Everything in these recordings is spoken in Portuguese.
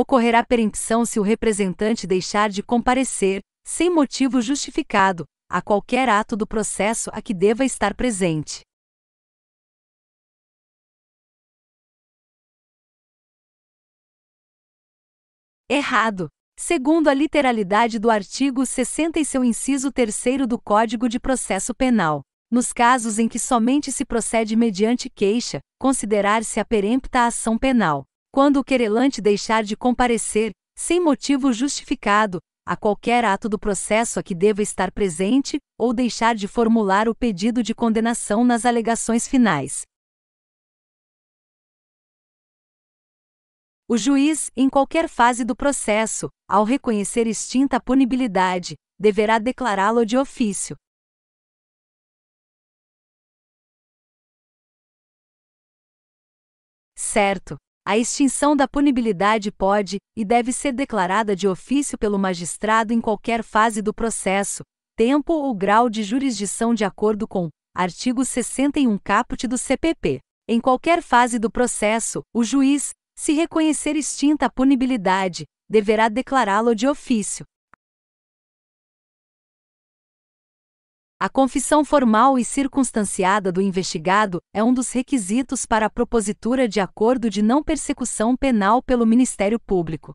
ocorrerá perempção se o representante deixar de comparecer, sem motivo justificado, a qualquer ato do processo a que deva estar presente. Errado. Segundo a literalidade do artigo 60 e seu inciso 3 do Código de Processo Penal. Nos casos em que somente se procede mediante queixa, considerar-se a perempta ação penal. Quando o querelante deixar de comparecer, sem motivo justificado, a qualquer ato do processo a que deva estar presente, ou deixar de formular o pedido de condenação nas alegações finais. O juiz, em qualquer fase do processo, ao reconhecer extinta a punibilidade, deverá declará-lo de ofício. Certo. A extinção da punibilidade pode e deve ser declarada de ofício pelo magistrado em qualquer fase do processo, tempo ou grau de jurisdição de acordo com artigo 61 caput do CPP. Em qualquer fase do processo, o juiz, se reconhecer extinta a punibilidade, deverá declará-lo de ofício. A confissão formal e circunstanciada do investigado é um dos requisitos para a propositura de acordo de não persecução penal pelo Ministério Público.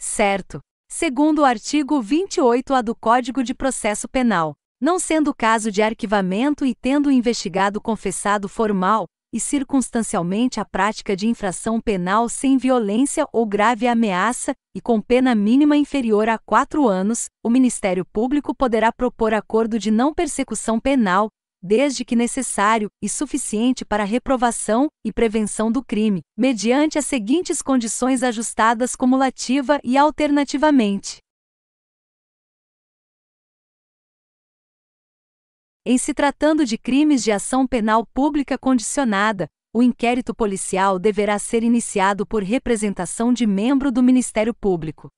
Certo. Segundo o artigo 28-A do Código de Processo Penal, não sendo caso de arquivamento e tendo o investigado confessado formal, e circunstancialmente a prática de infração penal sem violência ou grave ameaça, e com pena mínima inferior a quatro anos, o Ministério Público poderá propor acordo de não persecução penal, desde que necessário e suficiente para reprovação e prevenção do crime, mediante as seguintes condições ajustadas cumulativa e alternativamente. Em se tratando de crimes de ação penal pública condicionada, o inquérito policial deverá ser iniciado por representação de membro do Ministério Público.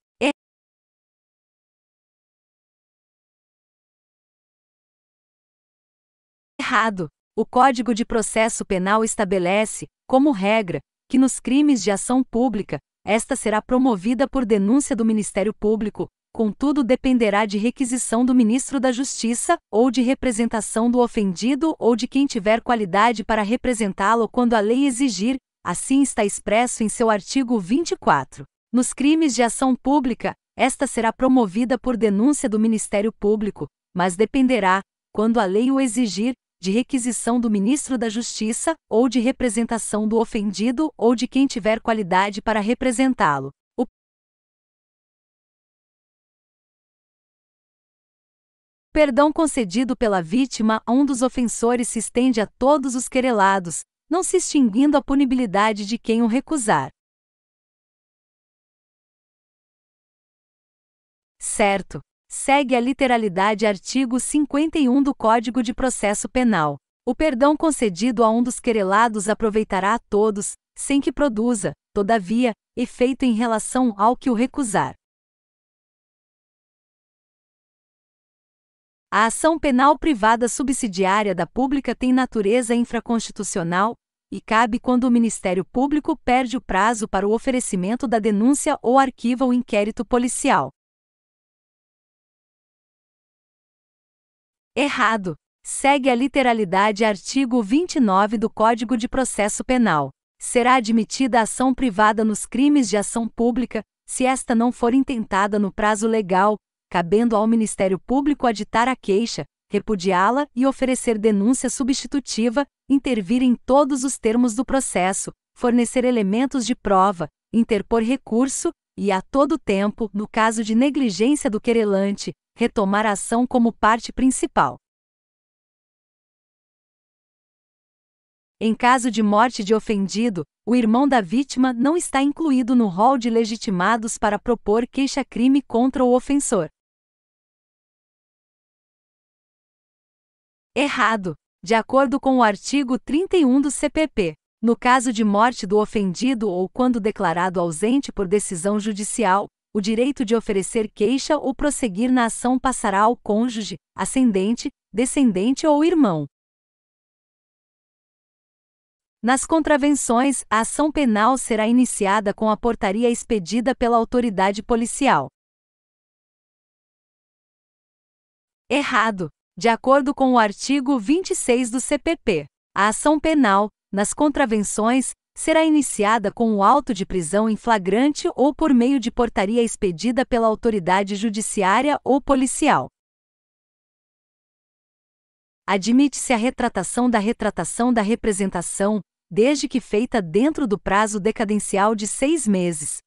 Errado. O Código de Processo Penal estabelece, como regra, que nos crimes de ação pública, esta será promovida por denúncia do Ministério Público, contudo dependerá de requisição do ministro da Justiça, ou de representação do ofendido ou de quem tiver qualidade para representá-lo quando a lei exigir, assim está expresso em seu artigo 24. Nos crimes de ação pública, esta será promovida por denúncia do Ministério Público, mas dependerá, quando a lei o exigir, de requisição do ministro da Justiça ou de representação do ofendido ou de quem tiver qualidade para representá-lo. Perdão concedido pela vítima a um dos ofensores se estende a todos os querelados, não se extinguindo a punibilidade de quem o recusar. Certo. Segue a literalidade artigo 51 do Código de Processo Penal. O perdão concedido a um dos querelados aproveitará a todos, sem que produza, todavia, efeito em relação ao que o recusar. A ação penal privada subsidiária da pública tem natureza infraconstitucional e cabe quando o Ministério Público perde o prazo para o oferecimento da denúncia ou arquiva o inquérito policial. Errado. Segue a literalidade artigo 29 do Código de Processo Penal. Será admitida a ação privada nos crimes de ação pública, se esta não for intentada no prazo legal, cabendo ao Ministério Público aditar a queixa, repudiá-la e oferecer denúncia substitutiva, intervir em todos os termos do processo, fornecer elementos de prova, interpor recurso e, a todo tempo, no caso de negligência do querelante, retomar a ação como parte principal. Em caso de morte de ofendido, o irmão da vítima não está incluído no rol de legitimados para propor queixa-crime contra o ofensor. Errado. De acordo com o artigo 31 do CPP, no caso de morte do ofendido ou quando declarado ausente por decisão judicial, o direito de oferecer queixa ou prosseguir na ação passará ao cônjuge, ascendente, descendente ou irmão. Nas contravenções, a ação penal será iniciada com a portaria expedida pela autoridade policial. Errado de acordo com o artigo 26 do CPP. A ação penal, nas contravenções, será iniciada com o auto de prisão em flagrante ou por meio de portaria expedida pela autoridade judiciária ou policial. Admite-se a retratação da retratação da representação, desde que feita dentro do prazo decadencial de seis meses.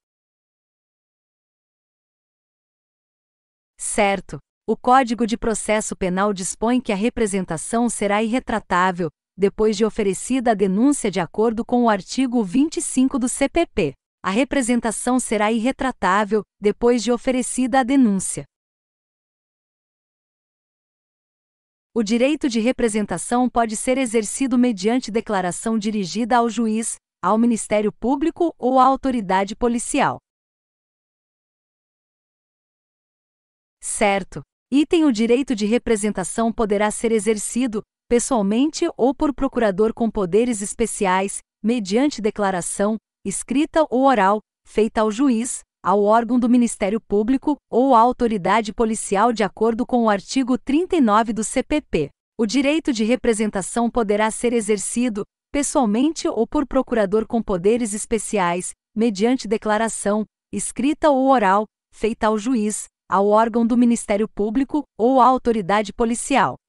Certo. O Código de Processo Penal dispõe que a representação será irretratável, depois de oferecida a denúncia de acordo com o artigo 25 do CPP. A representação será irretratável, depois de oferecida a denúncia. O direito de representação pode ser exercido mediante declaração dirigida ao juiz, ao Ministério Público ou à autoridade policial. Certo. Item O direito de representação poderá ser exercido, pessoalmente ou por procurador com poderes especiais, mediante declaração, escrita ou oral, feita ao juiz, ao órgão do Ministério Público ou à autoridade policial de acordo com o artigo 39 do CPP. O direito de representação poderá ser exercido, pessoalmente ou por procurador com poderes especiais, mediante declaração, escrita ou oral, feita ao juiz, ao órgão do Ministério Público ou à autoridade policial.